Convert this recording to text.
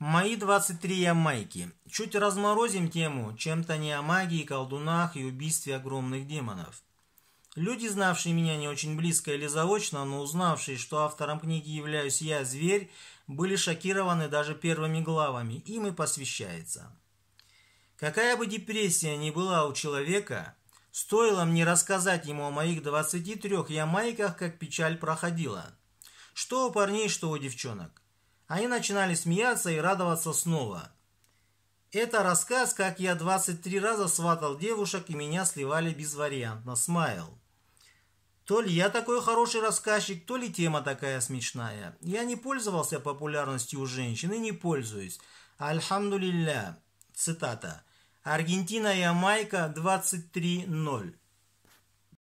Мои 23 ямайки. Чуть разморозим тему чем-то не о магии, колдунах и убийстве огромных демонов. Люди, знавшие меня не очень близко или заочно, но узнавшие, что автором книги являюсь я, зверь, были шокированы даже первыми главами, им и посвящается. Какая бы депрессия ни была у человека, стоило мне рассказать ему о моих 23 ямайках, как печаль проходила. Что у парней, что у девчонок. Они начинали смеяться и радоваться снова. Это рассказ, как я 23 раза сватал девушек и меня сливали безвариантно, смайл. То ли я такой хороший рассказчик, то ли тема такая смешная. Я не пользовался популярностью у женщин и не пользуюсь. Альхамдулилля. Цитата. Аргентина-Ямайка 23-0.